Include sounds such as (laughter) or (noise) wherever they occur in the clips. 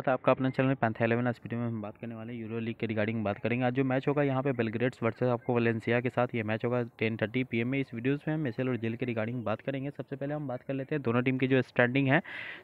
था तो आपका अपना चैनल पैंथा एलेवन आज वीडियो में हम बात करने वाले यूरो लीग के रिगार्डिंग बात करेंगे आज जो मैच होगा यहाँ पे बेलग्रेड्स वर्सेस आपको वलेंसिया के साथ ये मैच होगा टेन थर्टी पी में इस वीडियोस में हम मिसेल और जेल के रिगार्डिंग बात करेंगे सबसे पहले हम बात कर लेते हैं दोनों टीम की जो स्टैंडिंग है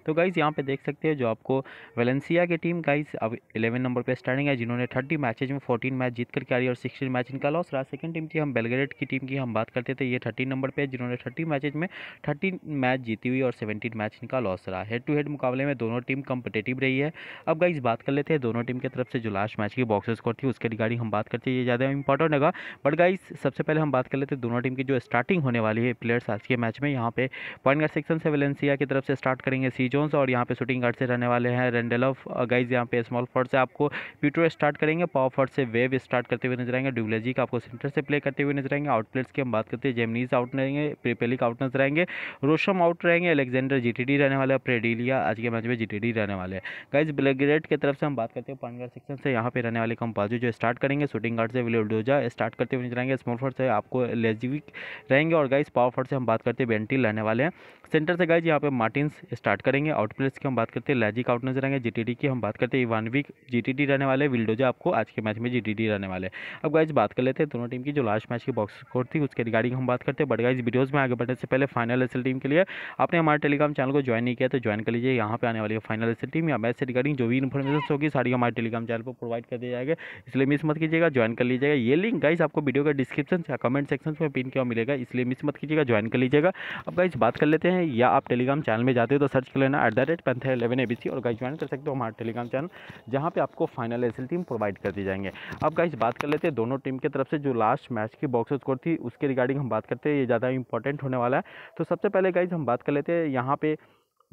तो गाइज़ यहाँ पे देख सकते हैं जो आपको वलेंसिया की टीम गाइज अब इलेवन नंबर पर स्टैंडिंग है जिन्होंने थर्टी मैचेज में फोर्टीन मैच जीत करके आई और सिक्सटीन मैच इनका लॉस रहा सेकेंड टीम की हम बेलग्रेड की टीम की हम बात करते थे ये थर्टीन नंबर पर जिन्होंने थर्टी मैचेज में थर्टीन मैच जीती हुई और सेवेंटीन मैच इनका लॉस रहा हेड टू हेड मुकाबले में दोनों टीम कॉम्पिटेटिव रही है अब गाइज बात कर लेते हैं दोनों टीम की तरफ से जो लास्ट मैच की बॉक्स स्कोर थी उसके रिगार्डिंग हम बात करते हैं ये ज़्यादा इंपॉर्टेंट होगा बट गाइज सबसे पहले हम बात कर लेते हैं दोनों टीम की जो स्टार्टिंग होने वाली है प्लेयर्स आज के मैच में यहाँ पे पॉइंट गार्ड सेक्शन से वेलेंसिया की तरफ से स्टार्ट करेंगे सी जोन्स और यहाँ पे शूटिंग गार्ड से रहने वाले हैं रेंडेलॉफ गाइज uh, यहाँ पे स्मॉल फॉर्ड से आपको पीटर स्टार्ट करेंगे पावर फॉर्ड से वेव स्टार्ट करते हुए नजर आएंगे ड्यूबलेजी का आपको सेंटर से प्ले करते हुए नजर आएंगे आउट प्लेयर्स की हम बात करते हैं जेमनीज आउट रहेंगे प्रिपेलिक आउट नजर आएंगे रोशम आउट रहेंगे अलेक्जेंडर जी रहने वाले प्रेडिलिया आज के मैच में जी रहने वाले हैं गाइज ब्रिगेड की तरफ से हम बात करते हैं पानगर सेक्शन से यहाँ पे रहने वाले कंपाजू जो स्टार्ट करेंगे शूटिंग गार्ड से विलोडोजा स्टार्ट करते हुए नजर स्मॉल फोर्ट से आपको लेजिविक रहेंगे और गाइज पावर फोर्ट से हम बात करते हैं बेंटी रहने वाले हैं सेंटर से गाइज यहाँ पे मार्टिन स्टार्ट करेंगे आउटप्लेस की हम बात करते हैं लैजिक आउट नजर आएंगे जी की हम बात करते हैं वन वीक जी रहने वाले विल्डोजा आपको आज के मैच में जी रहने वाले अब गाइज बात कर लेते हैं दोनों टीम की जो लास्ट मैच की बॉक्स स्कोर थी उसके रिगार्डिंग हम बात करते हैं बट गाइज वीडियोज़ में आगे बढ़ने से पहले फाइनल एसल टीम के लिए आपने हमारे टेलीग्राम चैनल को ज्वाइन नहीं किया तो ज्वाइन कर लीजिए यहाँ पे आने वाली है फाइनल एसल टीम या मैच से रिगार्डिंग जो भी इन्फॉर्मेशन होगी सारी हमारे टेलीग्राम चैनल पर प्रोवाइड कर दिया जाएगा इसलिए मिस मत कीजिएगा ज्वाइन कर लीजिएगा ये लिंक गाइस आपको वीडियो का डिस्क्रिप्शन या कमेंट सेक्शन में पिन क्यों मिलेगा इसलिए मिस मत कीजिएगा ज्वाइन कर लीजिएगा अब गाइस बात कर लेते हैं या आप टेलीग्राम चैनल में जाते हो तो सर्च कर लेना एट द रेट पेंथ एलेवन ए और गाइस ज्वाइन कर सकते हो हमारे टेलीग्राम चैनल जहाँ पर आपको फाइनल एस टीम प्रोवाइड कर दी जाएंगे अब गाइस बात कर लेते हैं दोनों टीम की तरफ से जो लास्ट मैच की बॉक्स स्कोर थी उसके रिगार्डिंग हम बात करते हैं ये ज़्यादा इंपॉर्टेंट होने वाला है तो सबसे पहले गाइज हम बात कर लेते हैं यहाँ पे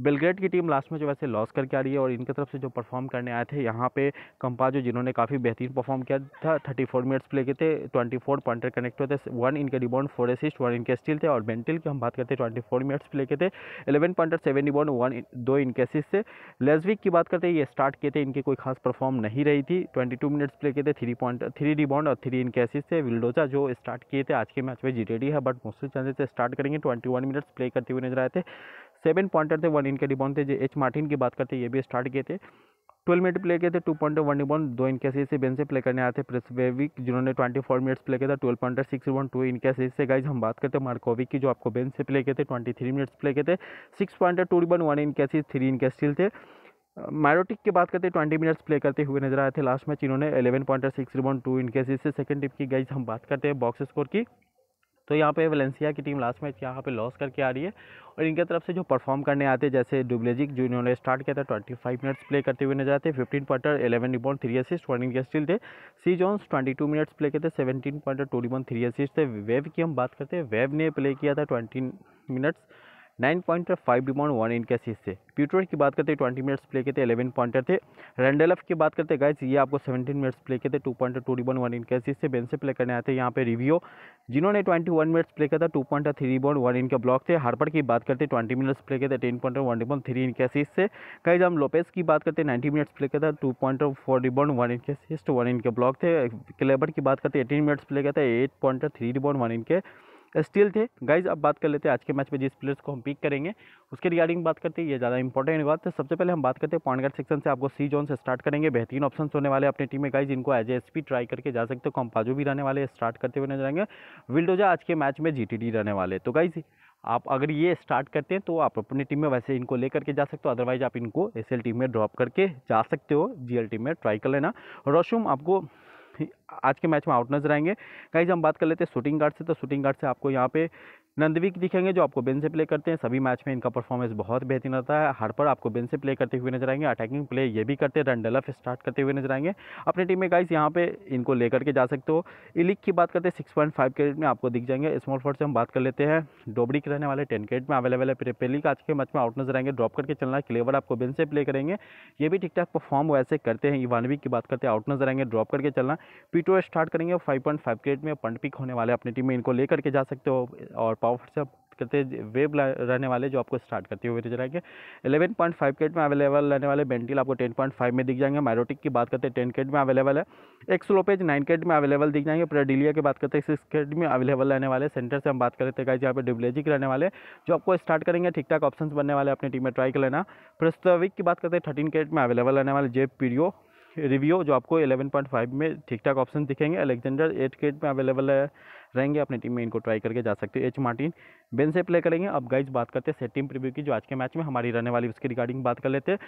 बेलग्रेड की टीम लास्ट में जो वैसे लॉस करके आ रही है और इनकी तरफ से जो परफॉर्म करने आए थे यहाँ पे कंपाजो जिन्होंने काफ़ी बेहतरीन परफॉर्म किया था थर्टी फोर मिनट्स प्ले के थे ट्वेंटी फोर पॉइंटर कनेक्ट हुए थे वन इनके रिबाउंड फोर असिस्ट वन इनके स्टील थे और बेंटिल की हम बात करते हैं ट्वेंटी फोर मिनट्स प्ले के थे eleven pointer seven rebound one दो इनके असिस्ट थे लेजविक की बात करते हैं ये स्टार्ट किए थे इनकी कोई खास परफॉर्म नहीं रही थी ट्वेंटी टू मिनट्स प्ले के थे थ्री पॉइंट थ्री रिबाउंड और थ्री इनके असिस्ट थे विल्डोजा जो स्टार्ट किए थे आज के मैच में जी है बट मोस्टली चांसेस स्टार्ट करेंगे ट्वेंटी वन मिनट्स प्ले करते हुए नजर आए थे सेवन पॉइंटर थे वन इनके रिबाउंड थे एच मार्टिन की बात करते ये भी स्टार्ट किए थे ट्वेल्व मिनट प्ले किए थे टू पॉइंट वन रिबाउंड दो इनके से बेन से प्ले करने आए थे प्रेस वेविक जिन्होंने ट्वेंटी फोर मिनट्स प्ले किया था twelve point six rebound two इनके से से गाइज हम बात करते हैं मार्कोविक की जो आपको बेन से प्ले किए थे ट्वेंटी थ्री मिनट्स प्ले किए थे six point two rebound one इनके से थ्री इनके स्टिल थे मायरोटिक की बात करते हैं ट्वेंटी मिनट्स प्ले करते हुए नजर आए थे लास्ट मैच इन्होंने eleven point six rebound two इनके से सेकेंड टिप की गाइज हम बात करते हैं बॉक्स स्कोर की तो यहाँ पे वेलेंसिया की टीम लास्ट मैच यहाँ पे लॉस करके आ रही है और इनके तरफ से जो परफॉर्म करने आते हैं जैसे डुबलेजिक जो इन्होंने स्टार्ट किया था ट्वेंटी फाइव मिनट्स प्ले करते हुए नजर आते fifteen pointer eleven rebound three assist one इनके स्टिल थे C Johns twenty two minutes play करते seventeen pointer two rebound three assist थे वेव की हम बात करते हैं वेव ने प्ले किया था twenty minutes nine point five rebound one इनके सीज से प्यूटर की बात करते ट्वेंटी मिनट्स प्ले के थे एलेवन पॉइंटर थे रेंडेलफ की बात करते गाइज ये आपको सेवेंटीन मिनट्स प्ले के थे two point two rebound one इनके सीज से बेन से प्ले करने आए थे यहाँ पे रिव्यू जिन्होंने ट्वेंटी वन मिनट्स प्ले किया था two point three rebound one इनके ब्लॉक थे हार्पर की बात करते ट्वेंटी मिनट्स प्ले के थे ten point one rebound three इनके सीज से गाइज हम लोपेस की बात करते नाइन्टी मिनट्स प्ले किया था two point four rebound one इनके सीज वन इनके ब्लॉक थे क्लेबर की बात करते एटीन मिनट्स प्ले किया था eight point three rebound one इनके स्टिल थे गाइज अब बात कर लेते हैं आज के मैच में जिस प्लेयर्स को हम पिक करेंगे उसके रिगार्डिंग बात करते हैं ये ज़्यादा इंपॉर्टेंट बात है सबसे पहले हम बात करते हैं पॉइंट गार्ड सेक्शन से आपको सी जोन से स्टार्ट करेंगे बेहतरीन ऑप्शन होने वाले अपनी टीम में गाइज इनको एज ए एसपी ट्राई करके जा सकते हो कॉम्पाजो भी रहने वाले स्टार्ट करते हुए नजर आएंगे विल्डोजा आज के मैच में जी रहने वाले तो गाइज आप अगर ये स्टार्ट करते हैं तो आप अपनी टीम में वैसे इनको ले करके जा सकते हो अदरवाइज आप इनको एस टीम में ड्रॉप करके जा सकते हो जी टीम में ट्राई कर लेना रोशूम आपको (laughs) आज के मैच में आउट नजर आएंगे जब हम बात कर लेते हैं शूटिंग गार्ड से तो शूटिंग गार्ड से आपको यहाँ पे नंदविक दिखेंगे जो आपको बेन से प्ले करते हैं सभी मैच में इनका परफॉर्मेंस बहुत बेहतरीन रहता है हर पर आपको बेन से प्ले करते हुए नजर आएंगे अटैकिंग प्ले ये भी करते हैं रन डेलफ स्टार्ट करते हुए नजर आएंगे अपनी टीम में गाइस यहाँ पे इनको लेकर के जा सकते हो इलिक की बात करते हैं सिक्स पॉइंट फाइव क्रेट में आपको दिख जाएंगे स्मॉल फोर्ट से हम बात कर लेते हैं डोबड़ी के रहने वाले टेन क्रेट में अवेलेबल है पहली आज के मैच में आउट नजर आएंगे ड्रॉप करके चलना क्लेवर आपको बेन से प्ले करेंगे ये भी ठीक ठाक परफॉर्म वैसे करते हैं इवानवी की बात करते हैं आउट नजर आएंगे ड्रॉप करके चलना पीटो स्टार्ट करेंगे फाइव पॉइंट फाइव क्रेड में पंट पिक होने वाले अपनी टीम में इनको लेकर के जा सकते हो और पावर से आप करते वेब रहने वाले जो आपको स्टार्ट करते हुए नजर आएंगे एलेवन पॉइंट फाइव केट में अवेलेबल रहने वाले बेंटिल आपको टेन पॉइंट फाइव में दिख जाएंगे माइरोटिक की बात करते हैं टेन केट में अवेलेबल है लोपेज नाइन केट में अवेलेबल दिख जाएंगे प्रेडिलिया की बात करते हैं सिक्स केट में अवेलेबल रहने वाले सेंटर से हम बात करते हैं यहाँ पर डिब्लेजिक रहने वाले जो आपको स्टार्ट करेंगे ठीक ठाक ऑप्शन बनने वाले अपनी टीम में ट्राई कर लेना प्रस्तविक की बात करते हैं थर्टीन केट में अवेलेबल रहने वाले जेब पीरियो रिव्यू जो आपको 11.5 में ठीक ठाक ऑप्शन दिखेंगे अलेक्जेंडर एट केट में अवेलेबल है रहेंगे अपनी टीम में इनको ट्राई करके जा सकते हो एच मार्टिन बेन से प्ले करेंगे अब गाइज बात करते हैं सेट टीम प्रीव्यू की जो आज के मैच में हमारी रहने वाली उसके रिगार्डिंग बात कर लेते हैं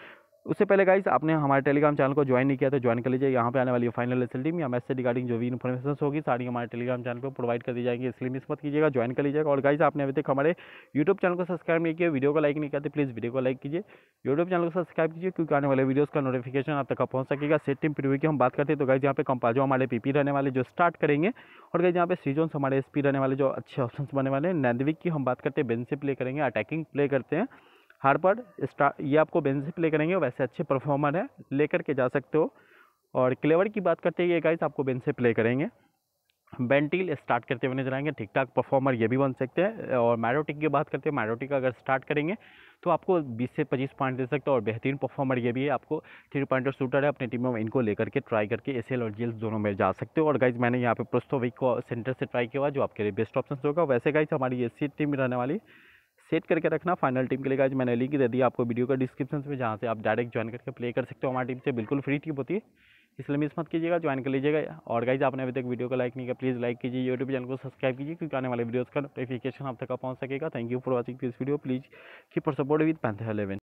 उससे पहले गाइस आपने हमारे टेलीग्राम चैनल को ज्वाइन नहीं किया तो ज्वाइन कर लीजिए यहाँ पे आने वाली फाइनल एस टीम या मैसेज रिगार्डिंग जो भी इन्फॉर्मेशन होगी सारी हमारे टेलीग्राम चैनल पर प्रोवाइड कर दी जाएगी इसलिए मिस मत कीजिएगा ज्वाइन कर लीजिएगा और गाइस आपने अभी तक हमारे यूट्यूब चैनल को सब्सक्राइब नहीं किया वीडियो को लाइक नहीं करते प्लीज़ वीडियो को लाइक कीजिए यूट्यूब चैनल को सब्सक्राइब कीजिए क्योंकि आने वाले वीडियोज़ का नोटिफिकेशन आप तक पहुँच सकेगा सेट टीम प्रिव्यू की हम बात करते हैं तो गाइज यहाँ पे कंपाजो हमारे पी रहने वाले जो स्टार्ट करेंगे और गाइज यहाँ पे सीजन हमारे पी रहने वाले जो अच्छे ऑप्शन बने वाले हैं नैंदविक की हम बात करते हैं बेन से प्ले करेंगे अटैकिंग प्ले करते हैं हार्बर्ड स्टार ये आपको बेंच प्ले करेंगे वैसे अच्छे परफॉर्मर है लेकर के जा सकते हो और क्लेवर की बात करते हैं ये गाइस आपको बेंच से प्ले करेंगे बेंटिल स्टार्ट करते हुए नजर आएंगे ठीक ठाक परफॉर्मर ये भी बन सकते हैं और मैरोटिक की बात करते हैं मैरोटिक अगर स्टार्ट करेंगे तो आपको 20 से 25 पॉइंट दे सकते हैं और बेहतरीन परफॉर्मर ये भी है आपको थ्री पॉइंटर शूटर है अपनी टीम में इनको लेकर के ट्राई करके एस और जेल दोनों में जा सकते हो और गाइज मैंने यहाँ पे प्रोस्तोविक को सेंटर से ट्राई किया हुआ जो आपके लिए बेस्ट ऑप्शन होगा वैसे गाइज हमारी एस टीम रहने वाली सेट करके रखना फाइनल टीम के लिए आज मैंने लिंक दे दिया आपको वीडियो का डिस्क्रिप्शन में जहाँ से आप डायरेक्ट ज्वाइन करके प्ले कर सकते हो हमारी टीम से बिल्कुल फ्री टीम होती है इसलिए मिस मत कीजिएगा ज्वाइन कर लीजिएगा और गाइज आपने अभी तक वीडियो को लाइक नहीं किया प्लीज़ लाइक कीजिए यूट्यूब चैनल को सब्सक्राइब कीजिए क्योंकि आने वाले वीडियोज़ का नोटिफिकेशन आप तक पहुँच सकेगा thank you for watching this video please keeper support with पैंथ इलेवन